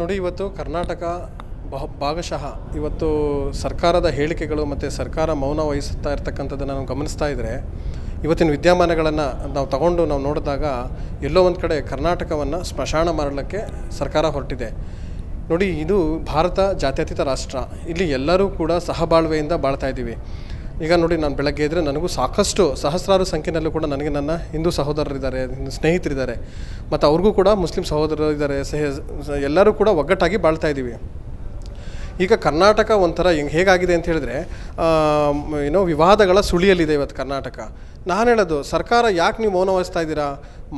ನೋಡಿ ಇವತ್ತು ಕರ್ನಾಟಕ ಬಹ ಭಾಗಶಃ ಇವತ್ತು ಸರ್ಕಾರದ ಹೇಳಿಕೆಗಳು ಮತ್ತು ಸರ್ಕಾರ ಮೌನ ವಹಿಸುತ್ತಾ ಇರ್ತಕ್ಕಂಥದ್ದನ್ನು ನಾವು ಗಮನಿಸ್ತಾ ಇದ್ದರೆ ಇವತ್ತಿನ ವಿದ್ಯಮಾನಗಳನ್ನು ನಾವು ತಗೊಂಡು ನಾವು ನೋಡಿದಾಗ ಎಲ್ಲೋ ಒಂದು ಕಡೆ ಕರ್ನಾಟಕವನ್ನು ಸ್ಮಶಾನ ಮಾಡಲಿಕ್ಕೆ ಸರ್ಕಾರ ಹೊರಟಿದೆ ನೋಡಿ ಇದು ಭಾರತ ಜಾತ್ಯತೀತ ರಾಷ್ಟ್ರ ಇಲ್ಲಿ ಎಲ್ಲರೂ ಕೂಡ ಸಹಬಾಳ್ವೆಯಿಂದ ಬಾಳ್ತಾ ಇದ್ದೀವಿ ಈಗ ನೋಡಿ ನಾನು ಬೆಳಗ್ಗೆ ಇದ್ದರೆ ನನಗೂ ಸಾಕಷ್ಟು ಸಹಸ್ರಾರು ಸಂಖ್ಯೆಯಲ್ಲೂ ಕೂಡ ನನಗೆ ನನ್ನ ಹಿಂದೂ ಸಹೋದರರಿದ್ದಾರೆ ಸ್ನೇಹಿತರಿದ್ದಾರೆ ಮತ್ತು ಅವ್ರಿಗೂ ಕೂಡ ಮುಸ್ಲಿಂ ಸಹೋದರರಿದ್ದಾರೆ ಸಹ ಎಲ್ಲರೂ ಕೂಡ ಒಗ್ಗಟ್ಟಾಗಿ ಬಾಳ್ತಾ ಇದ್ದೀವಿ ಈಗ ಕರ್ನಾಟಕ ಒಂಥರ ಹಿಂಗೆ ಹೇಗಾಗಿದೆ ಅಂತ ಹೇಳಿದ್ರೆ ಏನೋ ವಿವಾದಗಳ ಸುಳಿಯಲ್ಲಿದೆ ಇವತ್ತು ಕರ್ನಾಟಕ ನಾನು ಹೇಳೋದು ಸರ್ಕಾರ ಯಾಕೆ ನೀವು ಮೌನ ವಹಿಸ್ತಾ ಇದ್ದೀರಾ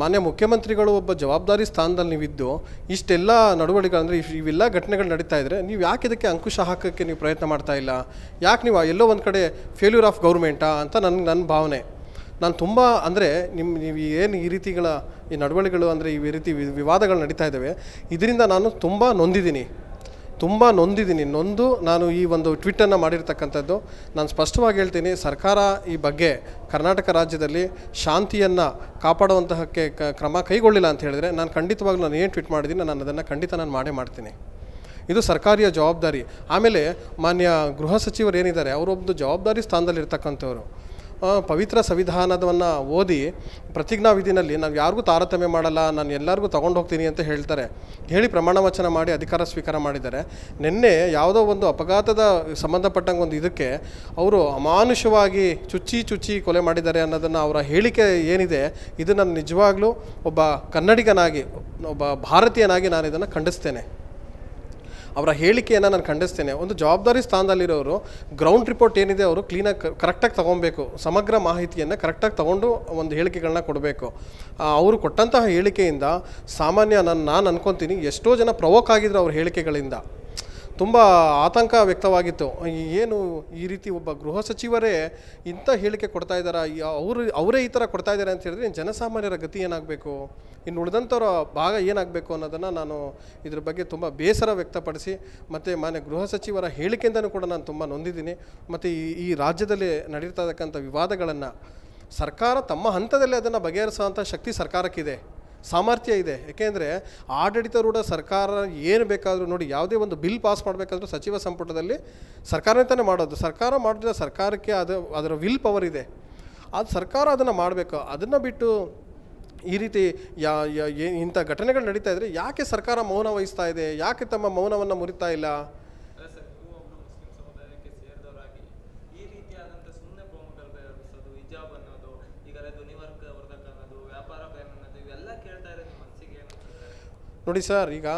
ಮಾನ್ಯ ಮುಖ್ಯಮಂತ್ರಿಗಳು ಒಬ್ಬ ಜವಾಬ್ದಾರಿ ಸ್ಥಾನದಲ್ಲಿ ನೀವಿದ್ದು ಇಷ್ಟೆಲ್ಲ ನಡವಳಿಕೆಗಳಂದರೆ ಇವೆಲ್ಲ ಘಟನೆಗಳು ನಡೀತಾ ಇದ್ದರೆ ನೀವು ಯಾಕೆ ಇದಕ್ಕೆ ಅಂಕುಶ ಹಾಕೋಕ್ಕೆ ನೀವು ಪ್ರಯತ್ನ ಮಾಡ್ತಾ ಇಲ್ಲ ಯಾಕೆ ನೀವು ಎಲ್ಲೋ ಒಂದು ಕಡೆ ಫೇಲ್ಯೂರ್ ಆಫ್ ಗೌರ್ಮೆಂಟಾ ಅಂತ ನನ್ನ ನನ್ನ ಭಾವನೆ ನಾನು ತುಂಬ ಅಂದರೆ ನಿಮ್ಮ ನೀವು ಏನು ಈ ರೀತಿಗಳ ಈ ನಡವಳಿಗಳು ಅಂದರೆ ಈ ರೀತಿ ವಿವಾದಗಳು ನಡೀತಾ ಇದ್ದಾವೆ ಇದರಿಂದ ನಾನು ತುಂಬ ನೊಂದಿದ್ದೀನಿ ತುಂಬ ನೊಂದಿದ್ದೀನಿ ನೊಂದು ನಾನು ಈ ಒಂದು ಟ್ವಿಟ್ಟನ್ನು ಮಾಡಿರ್ತಕ್ಕಂಥದ್ದು ನಾನು ಸ್ಪಷ್ಟವಾಗಿ ಹೇಳ್ತೀನಿ ಸರ್ಕಾರ ಈ ಬಗ್ಗೆ ಕರ್ನಾಟಕ ರಾಜ್ಯದಲ್ಲಿ ಶಾಂತಿಯನ್ನು ಕಾಪಾಡುವಂತಹಕ್ಕೆ ಕ್ರಮ ಕೈಗೊಳ್ಳಿಲ್ಲ ಅಂತ ಹೇಳಿದರೆ ನಾನು ಖಂಡಿತವಾಗ್ಲೂ ನಾನು ಏನು ಟ್ವೀಟ್ ಮಾಡಿದ್ದೀನಿ ನಾನು ಅದನ್ನು ಖಂಡಿತ ನಾನು ಮಾಡೇ ಮಾಡ್ತೀನಿ ಇದು ಸರ್ಕಾರಿಯ ಜವಾಬ್ದಾರಿ ಆಮೇಲೆ ಮಾನ್ಯ ಗೃಹ ಸಚಿವರು ಏನಿದ್ದಾರೆ ಅವರೊಬ್ಬರು ಜವಾಬ್ದಾರಿ ಸ್ಥಾನದಲ್ಲಿರ್ತಕ್ಕಂಥವ್ರು ಪವಿತ್ರ ಸಂವಿಧಾನವನ್ನು ಓದಿ ಪ್ರತಿಜ್ಞಾವಿಧಿನಲ್ಲಿ ನಾವು ಯಾರಿಗೂ ತಾರತಮ್ಯ ಮಾಡಲ್ಲ ನಾನು ಎಲ್ಲರಿಗೂ ತೊಗೊಂಡು ಹೋಗ್ತೀನಿ ಅಂತ ಹೇಳ್ತಾರೆ ಹೇಳಿ ಪ್ರಮಾಣ ವಚನ ಮಾಡಿ ಅಧಿಕಾರ ಸ್ವೀಕಾರ ಮಾಡಿದ್ದಾರೆ ನಿನ್ನೆ ಯಾವುದೋ ಒಂದು ಅಪಘಾತದ ಸಂಬಂಧಪಟ್ಟಂಗೆ ಒಂದು ಇದಕ್ಕೆ ಅವರು ಅಮಾನುಷವಾಗಿ ಚುಚ್ಚಿ ಚುಚ್ಚಿ ಕೊಲೆ ಮಾಡಿದ್ದಾರೆ ಅನ್ನೋದನ್ನು ಅವರ ಹೇಳಿಕೆ ಏನಿದೆ ಇದನ್ನು ನಿಜವಾಗ್ಲೂ ಒಬ್ಬ ಕನ್ನಡಿಗನಾಗಿ ಒಬ್ಬ ಭಾರತೀಯನಾಗಿ ನಾನು ಇದನ್ನು ಖಂಡಿಸ್ತೇನೆ ಅವರ ಹೇಳಿಕೆಯನ್ನು ನಾನು ಖಂಡಿಸ್ತೇನೆ ಒಂದು ಜವಾಬ್ದಾರಿ ಸ್ಥಾನದಲ್ಲಿರೋರು ಗ್ರೌಂಡ್ ರಿಪೋರ್ಟ್ ಏನಿದೆ ಅವರು ಕ್ಲೀನಾಗಿ ಕರೆಕ್ಟಾಗಿ ತೊಗೊಬೇಕು ಸಮಗ್ರ ಮಾಹಿತಿಯನ್ನು ಕರೆಕ್ಟಾಗಿ ತೊಗೊಂಡು ಒಂದು ಹೇಳಿಕೆಗಳನ್ನ ಕೊಡಬೇಕು ಅವರು ಕೊಟ್ಟಂತಹ ಹೇಳಿಕೆಯಿಂದ ಸಾಮಾನ್ಯ ನಾನು ನಾನು ಅನ್ಕೊತೀನಿ ಎಷ್ಟೋ ಜನ ಪ್ರವೋಕ್ ಆಗಿದ್ರು ಅವ್ರ ಹೇಳಿಕೆಗಳಿಂದ ತುಂಬ ಆತಂಕ ವ್ಯಕ್ತವಾಗಿತ್ತು ಏನು ಈ ರೀತಿ ಒಬ್ಬ ಗೃಹ ಸಚಿವರೇ ಇಂಥ ಹೇಳಿಕೆ ಕೊಡ್ತಾ ಇದ್ದಾರಾ ಅವರು ಅವರೇ ಈ ಥರ ಕೊಡ್ತಾ ಇದ್ದಾರೆ ಅಂತ ಹೇಳಿದ್ರೆ ಜನಸಾಮಾನ್ಯರ ಗತಿ ಏನಾಗಬೇಕು ಇನ್ನು ಉಳಿದಂಥವ್ರ ಭಾಗ ಏನಾಗಬೇಕು ಅನ್ನೋದನ್ನು ನಾನು ಇದ್ರ ಬಗ್ಗೆ ತುಂಬ ಬೇಸರ ವ್ಯಕ್ತಪಡಿಸಿ ಮತ್ತು ಮಾನ್ಯ ಗೃಹ ಸಚಿವರ ಹೇಳಿಕೆಯಿಂದನೂ ಕೂಡ ನಾನು ತುಂಬ ನೊಂದಿದ್ದೀನಿ ಮತ್ತು ಈ ಈ ರಾಜ್ಯದಲ್ಲಿ ನಡೀತಾ ಇರತಕ್ಕಂಥ ವಿವಾದಗಳನ್ನು ಸರ್ಕಾರ ತಮ್ಮ ಹಂತದಲ್ಲಿ ಅದನ್ನು ಬಗೆಹರಿಸುವಂಥ ಶಕ್ತಿ ಸರ್ಕಾರಕ್ಕಿದೆ ಸಾಮರ್ಥ್ಯ ಇದೆ ಯಾಕೆಂದರೆ ರೂಢ ಸರ್ಕಾರ ಏನು ಬೇಕಾದರೂ ನೋಡಿ ಯಾವುದೇ ಒಂದು ಬಿಲ್ ಪಾಸ್ ಮಾಡಬೇಕಾದ್ರೂ ಸಚಿವ ಸಂಪುಟದಲ್ಲಿ ಸರ್ಕಾರನೇ ತಾನೇ ಮಾಡೋದು ಸರ್ಕಾರ ಮಾಡಿದ್ರೆ ಸರ್ಕಾರಕ್ಕೆ ಅದು ಅದರ ವಿಲ್ ಪವರ್ ಇದೆ ಅದು ಸರ್ಕಾರ ಅದನ್ನು ಮಾಡಬೇಕು ಅದನ್ನು ಬಿಟ್ಟು ಈ ರೀತಿ ಯಾ ಇಂಥ ಘಟನೆಗಳು ನಡೀತಾ ಇದ್ದರೆ ಯಾಕೆ ಸರ್ಕಾರ ಮೌನ ವಹಿಸ್ತಾ ಇದೆ ಯಾಕೆ ತಮ್ಮ ಮೌನವನ್ನು ಮುರಿತಾ ಇಲ್ಲ ನೋಡಿ ಸರ್ ಈಗ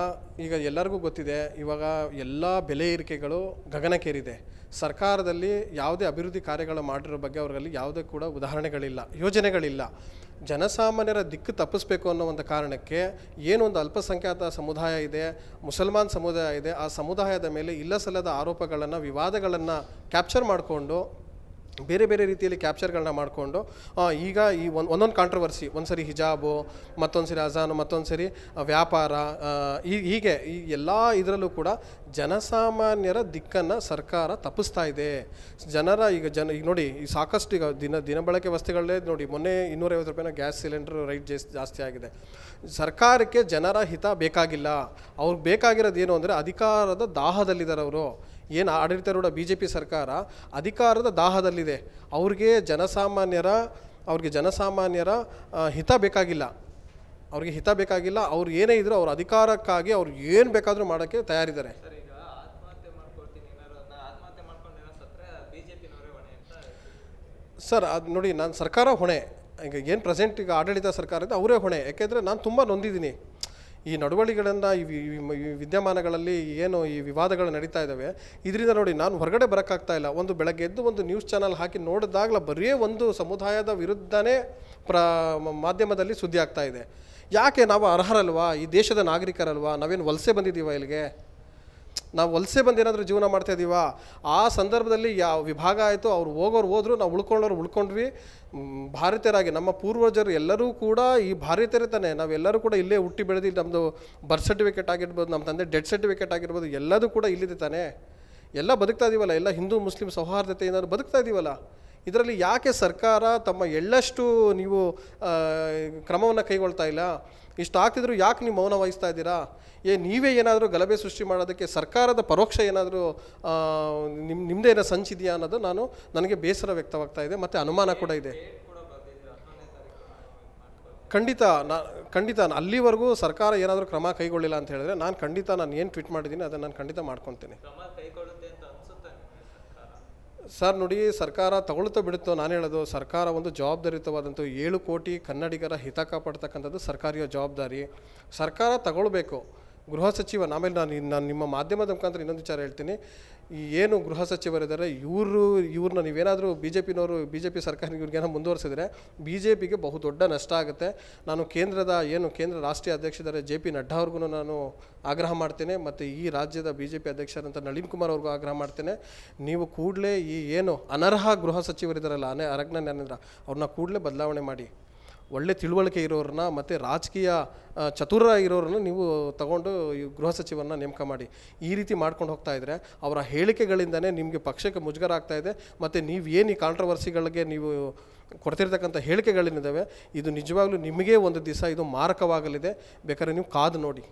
ಈಗ ಎಲ್ಲರಿಗೂ ಗೊತ್ತಿದೆ ಇವಾಗ ಎಲ್ಲ ಬೆಲೆ ಏರಿಕೆಗಳು ಗಗನಕ್ಕೇರಿದೆ ಸರ್ಕಾರದಲ್ಲಿ ಯಾವುದೇ ಅಭಿವೃದ್ಧಿ ಕಾರ್ಯಗಳು ಮಾಡಿರೋ ಬಗ್ಗೆ ಅವರಲ್ಲಿ ಯಾವುದೇ ಕೂಡ ಉದಾಹರಣೆಗಳಿಲ್ಲ ಯೋಜನೆಗಳಿಲ್ಲ ಜನಸಾಮಾನ್ಯರ ದಿಕ್ಕು ತಪ್ಪಿಸ್ಬೇಕು ಅನ್ನೋ ಒಂದು ಕಾರಣಕ್ಕೆ ಏನೊಂದು ಅಲ್ಪಸಂಖ್ಯಾತ ಸಮುದಾಯ ಇದೆ ಮುಸಲ್ಮಾನ್ ಸಮುದಾಯ ಇದೆ ಆ ಸಮುದಾಯದ ಮೇಲೆ ಇಲ್ಲಸಲ್ಲದ ಆರೋಪಗಳನ್ನು ವಿವಾದಗಳನ್ನು ಕ್ಯಾಪ್ಚರ್ ಮಾಡಿಕೊಂಡು ಬೇರೆ ಬೇರೆ ರೀತಿಯಲ್ಲಿ ಕ್ಯಾಪ್ಚರ್ಗಳನ್ನ ಮಾಡಿಕೊಂಡು ಈಗ ಈ ಒಂದು ಒಂದೊಂದು ಕಾಂಟ್ರವರ್ಸಿ ಒಂದು ಸರಿ ಹಿಜಾಬು ಮತ್ತೊಂದು ಸರಿ ಅಜಾನು ಮತ್ತೊಂದು ಸರಿ ವ್ಯಾಪಾರ ಈ ಹೀಗೆ ಈ ಎಲ್ಲ ಇದರಲ್ಲೂ ಕೂಡ ಜನಸಾಮಾನ್ಯರ ದಿಕ್ಕನ್ನು ಸರ್ಕಾರ ತಪ್ಪಿಸ್ತಾ ಇದೆ ಜನರ ಈಗ ಜನ ಈಗ ನೋಡಿ ಈ ಸಾಕಷ್ಟು ಈಗ ದಿನ ದಿನ ಬಳಕೆ ವಸ್ತುಗಳೇ ನೋಡಿ ಮೊನ್ನೆ ಇನ್ನೂರೈವತ್ತು ರೂಪಾಯಿನ ಗ್ಯಾಸ್ ಸಿಲಿಂಡರ್ ರೈಟ್ ಜಾಸ್ತಿ ಜಾಸ್ತಿ ಆಗಿದೆ ಸರ್ಕಾರಕ್ಕೆ ಜನರ ಹಿತ ಬೇಕಾಗಿಲ್ಲ ಅವ್ರಿಗೆ ಬೇಕಾಗಿರೋದು ಏನು ಅಂದರೆ ಅಧಿಕಾರದ ದಾಹದಲ್ಲಿದ್ದಾರೆ ಅವರು ಏನು ಆಡಳಿತಾರೂಢ ಬಿ ಜೆ ಪಿ ಸರ್ಕಾರ ಅಧಿಕಾರದ ದಾಹದಲ್ಲಿದೆ ಅವ್ರಿಗೆ ಜನಸಾಮಾನ್ಯರ ಅವ್ರಿಗೆ ಜನಸಾಮಾನ್ಯರ ಹಿತ ಬೇಕಾಗಿಲ್ಲ ಅವ್ರಿಗೆ ಹಿತ ಬೇಕಾಗಿಲ್ಲ ಅವ್ರು ಏನೇ ಇದ್ದರೂ ಅವ್ರ ಅಧಿಕಾರಕ್ಕಾಗಿ ಅವ್ರು ಏನು ಬೇಕಾದರೂ ಮಾಡೋಕ್ಕೆ ತಯಾರಿದ್ದಾರೆ ಸರ್ ಅದು ನೋಡಿ ನಾನು ಸರ್ಕಾರ ಹೊಣೆ ಈಗ ಏನು ಪ್ರೆಸೆಂಟ್ ಈಗ ಆಡಳಿತ ಸರ್ಕಾರ ಅವರೇ ಹೊಣೆ ಯಾಕೆಂದರೆ ನಾನು ತುಂಬ ನೊಂದಿದ್ದೀನಿ ಈ ನಡವಳಿಗಳನ್ನು ಈ ವಿದ್ಯಮಾನಗಳಲ್ಲಿ ಏನು ಈ ವಿವಾದಗಳು ನಡೀತಾ ಇದ್ದಾವೆ ಇದರಿಂದ ನೋಡಿ ನಾನು ಹೊರಗಡೆ ಬರೋಕ್ಕಾಗ್ತಾ ಇಲ್ಲ ಒಂದು ಬೆಳಗ್ಗೆ ಎದ್ದು ಒಂದು ನ್ಯೂಸ್ ಚಾನಲ್ ಹಾಕಿ ನೋಡಿದಾಗಲೇ ಬರೀ ಒಂದು ಸಮುದಾಯದ ವಿರುದ್ಧನೇ ಪ್ರ ಮಾಧ್ಯಮದಲ್ಲಿ ಸುದ್ದಿ ಆಗ್ತಾ ಇದೆ ಯಾಕೆ ನಾವು ಅರ್ಹರಲ್ವಾ ಈ ದೇಶದ ನಾಗರಿಕರಲ್ವಾ ನಾವೇನು ವಲಸೆ ಬಂದಿದ್ದೀವ ಇಲ್ಲಿಗೆ ನಾವು ವಲಸೆ ಬಂದು ಏನಾದರೂ ಜೀವನ ಮಾಡ್ತಾ ಇದ್ದೀವ ಆ ಸಂದರ್ಭದಲ್ಲಿ ಯಾವ ವಿಭಾಗ ಆಯಿತು ಅವ್ರು ಹೋಗೋರು ಹೋದ್ರು ನಾವು ಉಳ್ಕೊಳ್ಳೋರು ಉಳ್ಕೊಂಡ್ವಿ ಭಾರತೀಯರಾಗಿ ನಮ್ಮ ಪೂರ್ವಜರು ಎಲ್ಲರೂ ಕೂಡ ಈ ಭಾರತೀಯರೇ ತಾನೆ ನಾವೆಲ್ಲರೂ ಕೂಡ ಇಲ್ಲೇ ಹುಟ್ಟಿ ಬೆಳೆದು ನಮ್ಮದು ಬರ್ತ್ ಸರ್ಟಿಫಿಕೇಟ್ ಆಗಿರ್ಬೋದು ನಮ್ಮ ತಂದೆ ಡೆತ್ ಸರ್ಟಿಫಿಕೇಟ್ ಆಗಿರ್ಬೋದು ಎಲ್ಲದೂ ಕೂಡ ಇಲ್ಲಿದೆ ತಾನೆ ಎಲ್ಲ ಬದುಕ್ತಾ ಇದೀವಲ್ಲ ಎಲ್ಲ ಹಿಂದೂ ಮುಸ್ಲಿಂ ಸೌಹಾರ್ದತೆಯಿಂದ ಬದುಕ್ತಾ ಇದೀವಲ್ಲ ಇದರಲ್ಲಿ ಯಾಕೆ ಸರ್ಕಾರ ತಮ್ಮ ಎಳ್ಳಷ್ಟು ನೀವು ಕ್ರಮವನ್ನು ಕೈಗೊಳ್ತಾ ಇಲ್ಲ ಇಷ್ಟು ಆಗ್ತಿದ್ರು ಯಾಕೆ ನೀವು ಮೌನ ವಹಿಸ್ತಾ ಇದ್ದೀರಾ ಏ ನೀವೇ ಏನಾದರೂ ಗಲಭೆ ಸೃಷ್ಟಿ ಮಾಡೋದಕ್ಕೆ ಸರ್ಕಾರದ ಪರೋಕ್ಷ ಏನಾದರೂ ನಿಮ್ಮ ಏನೋ ಸಂಚಿದೆಯಾ ಅನ್ನೋದು ನಾನು ನನಗೆ ಬೇಸರ ವ್ಯಕ್ತವಾಗ್ತಾ ಇದೆ ಮತ್ತು ಅನುಮಾನ ಕೂಡ ಇದೆ ಖಂಡಿತ ನಾ ಖಂಡಿತ ಅಲ್ಲಿವರೆಗೂ ಸರ್ಕಾರ ಏನಾದರೂ ಕ್ರಮ ಕೈಗೊಳ್ಳಿಲ್ಲ ಅಂತ ಹೇಳಿದ್ರೆ ನಾನು ಖಂಡಿತ ನಾನು ಏನು ಟ್ವೀಟ್ ಮಾಡಿದ್ದೀನಿ ಅದನ್ನು ನಾನು ಖಂಡಿತ ಮಾಡ್ಕೊತೀನಿ ಸರ್ ನೋಡಿ ಸರ್ಕಾರ ತಗೊಳ್ತಾ ಬಿಡುತ್ತೋ ನಾನು ಹೇಳೋದು ಸರ್ಕಾರ ಒಂದು ಜವಾಬ್ದಾರಿಯುತವಾದಂಥ ಏಳು ಕೋಟಿ ಕನ್ನಡಿಗರ ಹಿತ ಕಾಪಾಡ್ತಕ್ಕಂಥದ್ದು ಸರ್ಕಾರಿಯ ಜವಾಬ್ದಾರಿ ಸರ್ಕಾರ ತಗೊಳ್ಬೇಕು ಗೃಹ ಸಚಿವ ಆಮೇಲೆ ನಾನು ನಾನು ನಿಮ್ಮ ಮಾಧ್ಯಮದ ಮುಖಾಂತರ ಇನ್ನೊಂದು ವಿಚಾರ ಹೇಳ್ತೀನಿ ಈ ಏನು ಗೃಹ ಸಚಿವರಿದ್ದಾರೆ ಇವರು ಇವ್ರನ್ನ ನೀವೇನಾದರೂ ಬಿ ಜೆ ಪಿನವರು ಬಿ ಜೆ ಪಿ ಸರ್ಕಾರ ಇವ್ರಿಗೇನೋ ಮುಂದುವರಿಸಿದರೆ ಬಿ ಜೆ ಪಿಗೆ ಬಹುದೊಡ್ಡ ನಷ್ಟ ಆಗುತ್ತೆ ನಾನು ಕೇಂದ್ರದ ಏನು ಕೇಂದ್ರ ರಾಷ್ಟ್ರೀಯ ಅಧ್ಯಕ್ಷರಾದ ಜೆ ಪಿ ನಡ್ಡಾ ಅವ್ರಿಗೂ ನಾನು ಆಗ್ರಹ ಮಾಡ್ತೇನೆ ಮತ್ತು ಈ ರಾಜ್ಯದ ಬಿ ಜೆ ಪಿ ಅಧ್ಯಕ್ಷರಂತ ನಳಿನ್ ಕುಮಾರ್ ಅವ್ರಿಗೂ ಆಗ್ರಹ ಮಾಡ್ತೇನೆ ನೀವು ಕೂಡಲೇ ಈ ಏನು ಅನರ್ಹ ಗೃಹ ಸಚಿವರಿದ್ದಾರಲ್ಲ ಅನೇ ಅರಗ್ನ ಜ್ಞಾನೇಂದ್ರ ಅವ್ರನ್ನ ಕೂಡಲೇ ಬದಲಾವಣೆ ಮಾಡಿ ಒಳ್ಳೆ ತಿಳುವಳಿಕೆ ಇರೋರನ್ನ ಮತ್ತು ರಾಜಕೀಯ ಚತುರ ಇರೋರನ್ನ ನೀವು ತಗೊಂಡು ಈ ಗೃಹ ಸಚಿವರನ್ನ ನೇಮಕ ಮಾಡಿ ಈ ರೀತಿ ಮಾಡ್ಕೊಂಡು ಹೋಗ್ತಾ ಇದ್ದರೆ ಅವರ ಹೇಳಿಕೆಗಳಿಂದನೇ ನಿಮಗೆ ಪಕ್ಷಕ್ಕೆ ಮುಜುಗರ ಆಗ್ತಾ ಇದೆ ಮತ್ತು ನೀವು ಏನು ಈ ಕಾಂಟ್ರವರ್ಸಿಗಳಿಗೆ ನೀವು ಕೊಡ್ತಿರ್ತಕ್ಕಂಥ ಹೇಳಿಕೆಗಳೇನಿದ್ದಾವೆ ಇದು ನಿಜವಾಗ್ಲೂ ನಿಮಗೆ ಒಂದು ದಿವಸ ಇದು ಮಾರಕವಾಗಲಿದೆ ಬೇಕಾದ್ರೆ ನೀವು ಕಾದು ನೋಡಿ